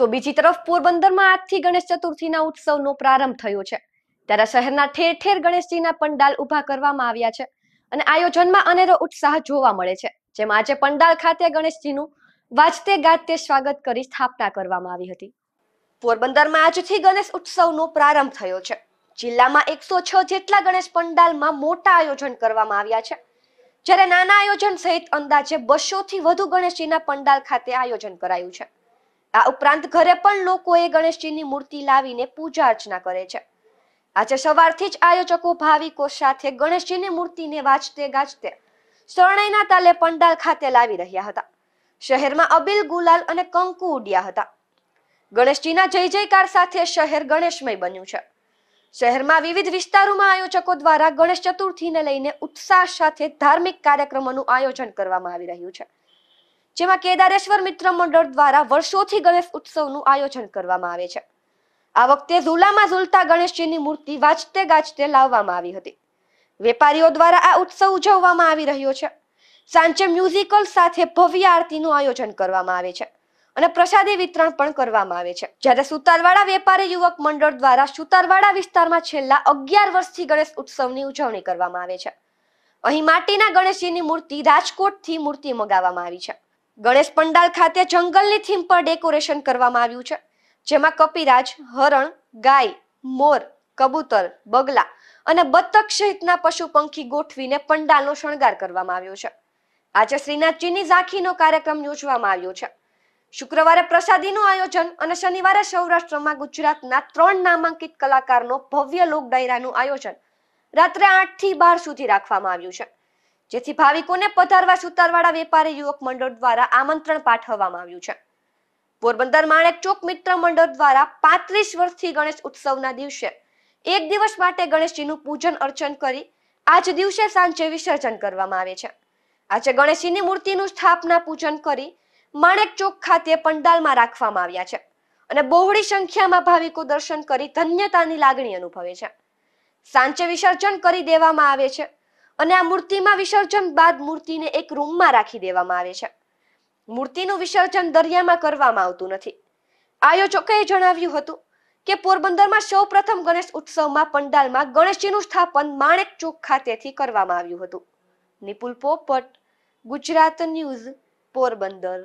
તો બીજી તરફ પોરબંદરમાં આજથી ગણેશ ચતુર્થીના ઉત્સવનો પ્રારંભ થયો છે ત્યારે શહેરના ઠેર ઠેર ગણેશજીના પંડાલ ઉભા કરવામાં આવ્યા છે અને આયોજનમાં અનેરો ઉત્સાહ જોવા મળે છે જેમાં આજે પંડાલ ખાતે ગણેશજીનું વાજતે ગાજતે સ્વાગત કરી સ્થાપના કરવામાં આવી હતી પોરબંદરમાં આજથી ગણેશ ઉત્સવનો પ્રારંભ થયો છે જિલ્લામાં એકસો છ જેટલા ગણેશ પંડાલમાં મોટા આયોજન કરવામાં આવ્યા છે જ્યારે નાના આયોજન સહિત અંદાજે બસો થી વધુ ગણેશજીના પંડાલ ખાતે આયોજન કરાયું છે આ ઉપરાંત ઘરે પણ લોકોએ ગણેશજીની મૂર્તિ લાવીને પૂજા અર્ચના કરે છે આજે સવારથી જ આયોજકો ભાવિકો સાથે ગણેશજીની મૂર્તિને વાંચતે ગાજતે શરણાઈના તાલે પંડાલ ખાતે લાવી રહ્યા હતા શહેરમાં અબિલ ગુલાલ અને કંકુ ઉડ્યા હતા ગણેશજીના જય જયકાર સાથે શહેર ગણેશમય બન્યું છે શહેરમાં વિવિધ વિસ્તારોમાં આયોજકો દ્વારા ગણેશ ચતુર્થીને લઈને ઉત્સાહ સાથે ધાર્મિક કાર્યક્રમોનું આયોજન કરવામાં આવી રહ્યું છે જેમાં કેદારેશ્વર મિત્ર મંડળ દ્વારા વર્ષોથી ગણેશ ઉત્સવનું આયોજન કરવામાં આવે છે આ વખતે ઝૂલામાં ઝૂલતા ગણેશજીની મૂર્તિ વાંચતે ગાજતે લાવવામાં આવી હતી વેપારીઓ દ્વારા આ ઉત્સવ ઉજવવામાં આવી રહ્યો છે સાંજે મ્યુઝિકલ સાથે ભવ્ય આરતીનું આયોજન કરવામાં આવે છે અને પ્રસાદી વિતરણ પણ કરવામાં આવે છે જ્યારે સુતારવાડા વેપારી યુવક મંડળ દ્વારા સુતારવાડા વિસ્તારમાં છેલ્લા અગિયાર વર્ષથી ગણેશ ઉત્સવની ઉજવણી કરવામાં આવે છે અહીં માટીના ગણેશજીની મૂર્તિ રાજકોટથી મૂર્તિ મગાવવામાં આવી છે ગણેશ પંડાલ ખાતે જંગલની થીમ પર ડેકોરેશન કરવામાં આવ્યું છે જેમાં કપિરાજ હરણ ગાય મોર કબૂતર બગલા અને બતક સહિતના પશુ પંખી ગોઠવીને પંડાલનો શણગાર કરવામાં આવ્યો છે આજે શ્રીનાથજીની ઝાંખીનો કાર્યક્રમ યોજવામાં આવ્યો છે શુક્રવારે પ્રસાદીનું આયોજન અને શનિવારે સૌરાષ્ટ્રમાં ગુજરાતના ત્રણ નામાંકિત કલાકારનો ભવ્ય લોક ડાયરાનું આયોજન રાત્રે આઠથી બાર સુધી રાખવામાં આવ્યું છે જેથી ભાવિકોને પધારવા સુતારવાળા વેપારી યુવક મંડળ દ્વારા આમંત્રણ પાઠવવામાં આવ્યું છે પોરબંદર માણેક ચોક મિત્ર મંડળ દ્વારા પાંત્રીસ વર્ષથી ગણેશ ઉત્સવના દિવસે એક દિવસ માટે ગણેશજીનું પૂજન અર્ચન કરી આજ દિવસે સાંજે વિસર્જન કરવામાં આવે છે આજે ગણેશજીની મૂર્તિનું સ્થાપના પૂજન કરી માણેક ચોક ખાતે પંડાલમાં રાખવામાં આવ્યા છે અને બહોળી સંખ્યામાં ભાવિકો દર્શન કરી ધન્યતાની લાગણી અનુભવે છે સાંજે વિસર્જન કરી દેવામાં આવે છે અને આ મૂર્તિમાં વિસર્જન બાદ મૂર્તિને એક રૂમમાં રાખી દેવામાં આવે છે મૂર્તિનું વિસર્જન દરિયામાં કરવામાં આવતું નથી આયોજકોએ જણાવ્યું હતું કે પોરબંદરમાં સૌ પ્રથમ ગણેશ ઉત્સવમાં પંડાલમાં ગણેશજીનું સ્થાપન માણેક ચોક ખાતેથી કરવામાં આવ્યું હતું નિપુલ પોપટ ગુજરાત ન્યૂઝ પોરબંદર